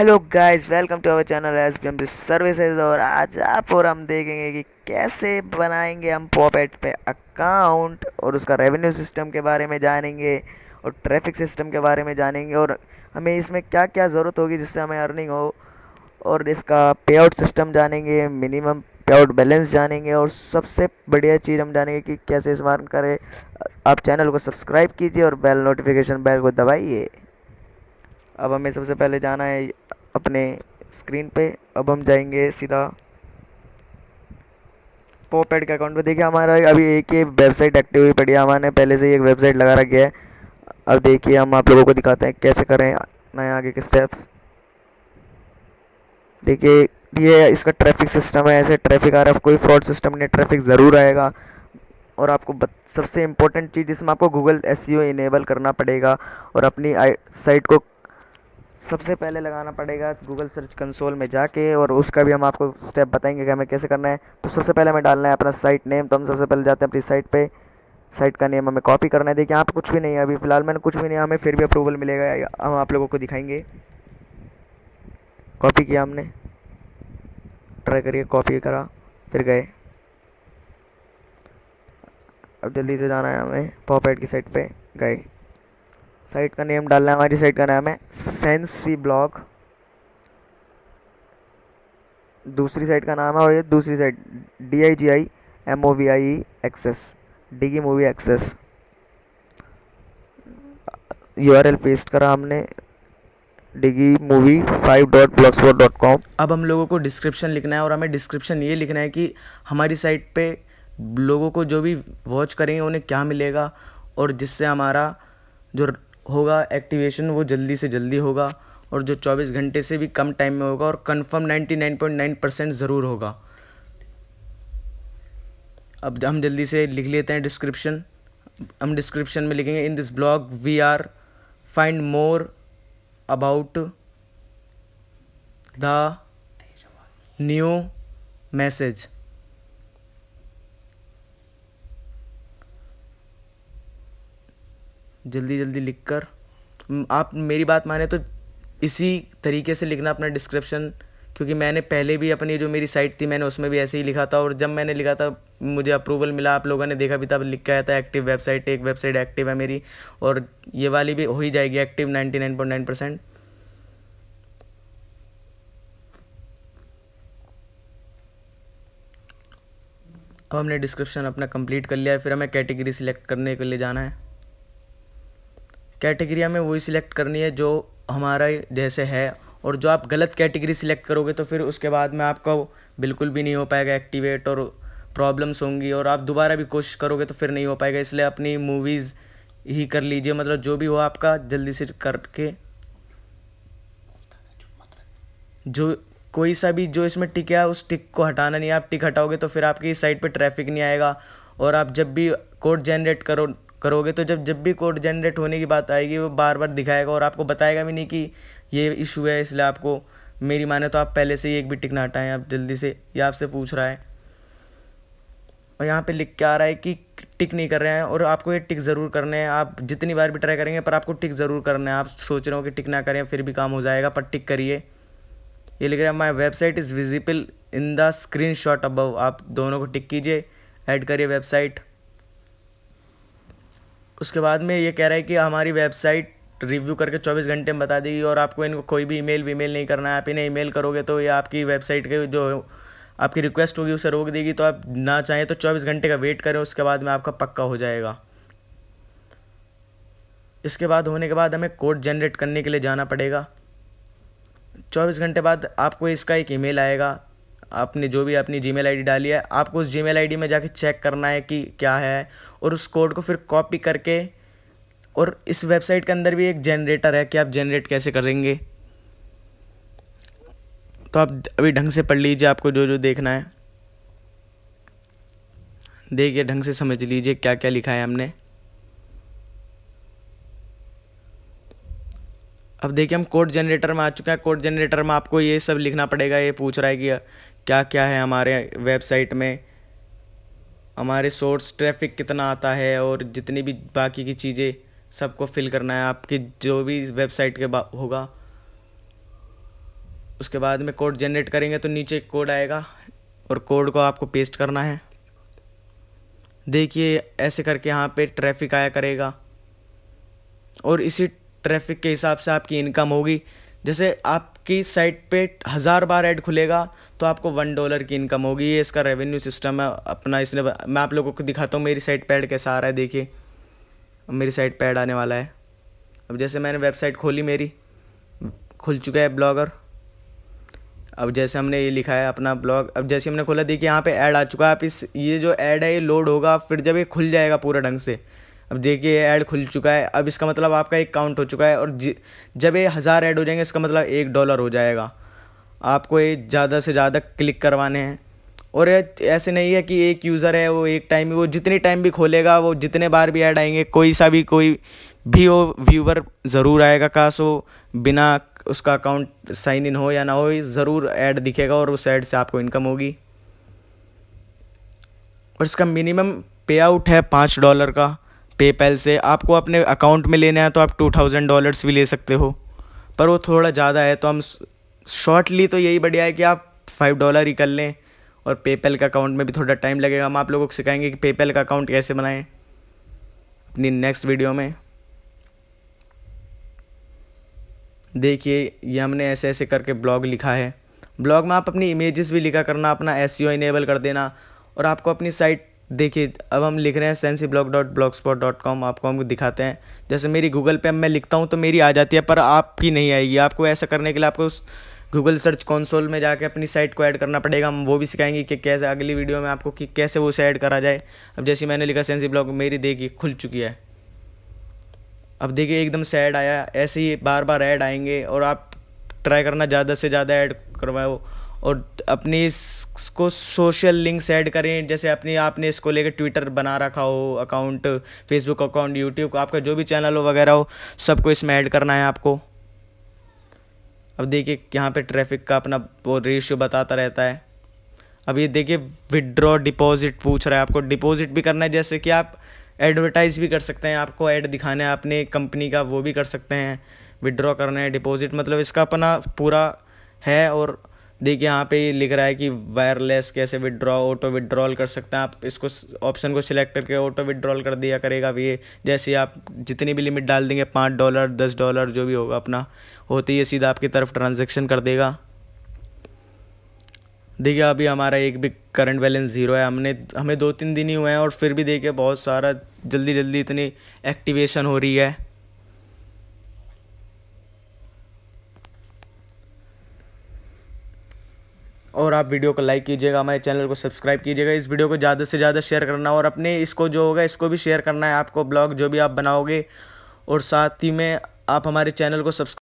hello guys welcome to our channel S B M services और आज आप और हम देखेंगे कि कैसे बनाएंगे हम पॉपेट पे अकाउंट और उसका रेवेन्यू सिस्टम के बारे में जानेंगे और ट्रैफिक सिस्टम के बारे में जानेंगे और हमें इसमें क्या क्या ज़रूरत होगी जिससे हमें अर्निंग हो और इसका पे आउट सिस्टम जानेंगे मिनिमम पे आउट बैलेंस जानेंगे और सबसे बढ़िया चीज़ हम जानेंगे कि कैसे इस्तेमाल करें आप चैनल को सब्सक्राइब कीजिए और बेल नोटिफिकेशन बेल को दबाइए अब हमें सबसे पहले जाना है अपने स्क्रीन पे अब हम जाएंगे सीधा पोपेड के अकाउंट पे देखिए हमारा अभी एक ही वेबसाइट एक्टिव हुई पड़ी है हमारे पहले से ही एक वेबसाइट लगा रखी है अब देखिए हम आप लोगों को दिखाते हैं कैसे करें नए आगे के स्टेप्स देखिए ये इसका ट्रैफिक सिस्टम है ऐसे ट्रैफिक आ रहा है कोई फ्रॉड सिस्टम नहीं ट्रैफिक ज़रूर आएगा और आपको सबसे इम्पोर्टेंट चीज़ इसमें आपको गूगल एस इनेबल करना पड़ेगा और अपनी साइट को सबसे पहले लगाना पड़ेगा गूगल सर्च कंसोल में जाके और उसका भी हम आपको स्टेप बताएंगे कि हमें कैसे करना है तो सबसे पहले हमें डालना है अपना साइट नेम तो हम सबसे पहले जाते हैं अपनी साइट पे साइट का नेम हमें कॉपी करना है देखिए यहाँ पर कुछ भी नहीं है अभी फ़िलहाल मैंने कुछ भी नहीं हमें फिर भी अप्रूवल मिलेगा हम आप लोगों को दिखाएंगे कॉपी किया हमने ट्राई करिए कॉपी करा फिर गए अब जल्दी से जाना है हमें पॉपेट की साइट पर गए साइट का नेम डालना है हमारी साइट का नाम है सेंसी ब्लॉग दूसरी साइट का नाम है और ये दूसरी site D I G I M O V I access डी की movie access U R L paste करा हमने digi movie five dot blogspot dot com अब हम लोगों को डिस्क्रिप्शन लिखना है और हमें डिस्क्रिप्शन ये लिखना है कि हमारी साइट पे लोगों को जो भी वॉच करेंगे उन्हें क्या मिलेगा और जिससे हमारा जो होगा एक्टिवेशन वो जल्दी से जल्दी होगा और जो 24 घंटे से भी कम टाइम में होगा और कंफर्म 99.9 परसेंट ज़रूर होगा अब हम जल्दी से लिख लेते हैं डिस्क्रिप्शन हम डिस्क्रिप्शन में लिखेंगे in this blog we are find more about the new message जल्दी जल्दी लिख कर आप मेरी बात माने तो इसी तरीके से लिखना अपना डिस्क्रिप्शन क्योंकि मैंने पहले भी अपनी जो मेरी साइट थी मैंने उसमें भी ऐसे ही लिखा था और जब मैंने लिखा था मुझे अप्रूवल मिला आप लोगों ने देखा भी था लिखा आया था एक्टिव वेबसाइट एक वेबसाइट एक्टिव है मेरी और ये वाली भी हो ही जाएगी active ninety nine point nine percent अब हमने डिस्क्रिप्शन अपना कंप्लीट कर लिया है फिर हमें कैटेगरी सिलेक्ट करने के लिए जाना है कैटेगरियाँ में वही सिलेक्ट करनी है जो हमारा जैसे है और जो आप गलत कैटेगरी सिलेक्ट करोगे तो फिर उसके बाद में आपका बिल्कुल भी नहीं हो पाएगा एक्टिवेट और प्रॉब्लम्स होंगी और आप दोबारा भी कोशिश करोगे तो फिर नहीं हो पाएगा इसलिए अपनी मूवीज़ ही कर लीजिए मतलब जो भी हो आपका जल्दी से करके जो कोई सा भी जो इसमें टिक है उस टिक को हटाना नहीं आप टिक हटाओगे तो फिर आपकी साइड पे ट्रैफिक नहीं आएगा और आप जब भी कोड जनरेट करो करोगे तो जब जब भी कोड जनरेट होने की बात आएगी वो बार बार दिखाएगा और आपको बताएगा भी नहीं कि ये इशू है इसलिए आपको मेरी माने तो आप पहले से ही एक भी टिक ना हटाएं आप जल्दी से या आपसे पूछ रहा है और यहाँ पे लिख के आ रहा है कि टिक नहीं कर रहे हैं और आपको ये टिक ज़रूर करने हैं आप जितनी बार भी ट्राई करेंगे पर आपको टिक ज़रूर करना है आप सोच रहे हो कि टिक ना करें फिर भी काम हो जाएगा पर टिक करिए ये लिख रहा है my website is visible in the screenshot above आप दोनों को टिक कीजिए ऐड करिए वेबसाइट उसके बाद में ये कह रहा है कि हमारी वेबसाइट रिव्यू करके 24 घंटे में बता देगी और आपको इनको कोई भी ईमेल वीमेल नहीं करना है आप इन्हें ईमेल करोगे तो ये आपकी वेबसाइट के जो आपकी रिक्वेस्ट होगी उसे रोक देगी तो आप ना चाहें तो 24 घंटे का वेट करें उसके बाद में आपका पक्का हो जाएगा इसके बाद होने के बाद हमें कोड जनरेट करने के लिए जाना पड़ेगा चौबीस घंटे बाद आपको इसका एक ईमेल आएगा आपने जो भी अपनी जीमेल आईडी डाली है आपको उस जीमेल आईडी में जाके चेक करना है कि क्या है और उस कोड को फिर कॉपी करके और इस वेबसाइट के अंदर भी एक जनरेटर है कि आप जनरेट कैसे करेंगे तो आप अभी ढंग से पढ़ लीजिए आपको जो जो देखना है देखिए ढंग से समझ लीजिए क्या क्या लिखा है हमने अब देखिए हम कोड जनरेटर में आ चुके हैं कोड जनरेटर में आपको ये सब लिखना पड़ेगा ये पूछ रहा है कि क्या क्या है हमारे वेबसाइट में हमारे सोर्स ट्रैफिक कितना आता है और जितनी भी बाकी की चीज़ें सबको फिल करना है आपकी जो भी वेबसाइट के होगा उसके बाद में कोड जनरेट करेंगे तो नीचे कोड आएगा और कोड को आपको पेस्ट करना है देखिए ऐसे करके यहाँ पे ट्रैफिक आया करेगा और इसी ट्रैफिक के हिसाब से आपकी इनकम होगी जैसे आपकी साइट पे हज़ार बार ऐड खुलेगा तो आपको वन डॉलर की इनकम होगी ये इसका रेवेन्यू सिस्टम है अपना इसने मैं आप लोगों को दिखाता हूँ मेरी साइट पैड कैसा आ रहा है देखिए मेरी साइट पैड आने वाला है अब जैसे मैंने वेबसाइट खोली मेरी खुल चुका है ब्लॉगर अब जैसे हमने ये लिखा है अपना ब्लॉग अब जैसे हमने खोला देखिए यहाँ पे ऐड आ चुका है आप इस ये जो ऐड है ये लोड होगा फिर जब ये खुल जाएगा पूरा ढंग से अब देखिए ऐड खुल चुका है अब इसका मतलब आपका एक काउंट हो चुका है और जब ये हज़ार ऐड हो जाएंगे इसका मतलब एक डॉलर हो जाएगा आपको ये ज़्यादा से ज़्यादा क्लिक करवाने हैं और ऐसे नहीं है कि एक यूज़र है वो एक टाइम वो जितनी टाइम भी खोलेगा वो जितने बार भी ऐड आएंगे कोई सा भी कोई भी वो व्यूवर ज़रूर आएगा खास हो बिना उसका अकाउंट साइन इन हो या ना हो ज़रूर ऐड दिखेगा और उस ऐड से आपको इनकम होगी और इसका मिनिमम पे आउट है पाँच डॉलर का पेपैल से आपको अपने अकाउंट में लेना है तो आप टू थाउजेंड डॉलर्स भी ले सकते हो पर वो थोड़ा ज़्यादा है तो हम शॉर्टली तो यही बढ़िया है कि आप फाइव डॉलर ही कर लें और पेपैल का अकाउंट में भी थोड़ा टाइम लगेगा हम आप लोगों को सिखाएंगे कि पेपैल का अकाउंट कैसे बनाएं अपनी नेक्स्ट वीडियो में देखिए ये हमने ऐसे ऐसे करके ब्लॉग लिखा है ब्लॉग में आप अपनी इमेजेस भी लिखा करना अपना एस इनेबल e कर देना और आपको अपनी साइट देखिए अब हम लिख रहे हैं sensei blog dot blogspot dot com आपको हम दिखाते हैं जैसे मेरी गूगल पे मैं लिखता हूँ तो मेरी आ जाती है पर आपकी नहीं आएगी आपको ऐसा करने के लिए आपको गूगल सर्च कंसोल में जाके अपनी साइट को ऐड करना पड़ेगा हम वो भी सिखाएंगे कि कैसे अगली वीडियो में आपको कि कैसे वो से ऐड करा जाए अब जैसे मैंने लिखा सेंसी ब्लॉग मेरी देखिए खुल चुकी है अब देखिए एकदम से ऐड आया ऐसे ही बार बार ऐड आएंगे और आप ट्राई करना ज़्यादा से ज़्यादा ऐड करवाओ और अपनी इसको सोशल लिंक्स ऐड करें जैसे अपनी आपने इसको लेकर ट्विटर बना रखा हो अकाउंट फेसबुक अकाउंट यूट्यूब आपका जो भी चैनल हो वगैरह हो सबको इसमें ऐड करना है आपको अब देखिए यहाँ पे ट्रैफिक का अपना वो रेशियो बताता रहता है अब ये देखिए विड्रॉ डिपॉजिट पूछ रहा है आपको डिपॉजिट भी करना है जैसे कि आप एडवर्टाइज भी कर सकते हैं आपको ऐड दिखाना है अपने कंपनी का वो भी कर सकते हैं विड्रॉ करना है डिपॉजिट मतलब इसका अपना पूरा है और देखिए यहाँ पे ये लिख रहा है कि वायरलेस कैसे विदड्रॉ ऑटो विड्रॉल कर सकते हैं आप इसको ऑप्शन को सिलेक्ट करके ऑटो विड्रॉल कर दिया करेगा अभी ये जैसे आप जितनी भी लिमिट डाल देंगे पाँच डॉलर दस डॉलर जो भी होगा अपना होते ही सीधा आपकी तरफ ट्रांजेक्शन कर देगा देखिए अभी हमारा एक भी करंट बैलेंस ज़ीरो है हमने हमें दो तीन दिन ही हुए हैं और फिर भी देखिए बहुत सारा जल्दी जल्दी इतनी एक्टिवेशन हो रही है और आप वीडियो को लाइक कीजिएगा हमारे चैनल को सब्सक्राइब कीजिएगा इस वीडियो को ज़्यादा से ज़्यादा शेयर करना और अपने इसको जो होगा इसको भी शेयर करना है आपको ब्लॉग जो भी आप बनाओगे और साथ ही में आप हमारे चैनल को सब्सक्राइब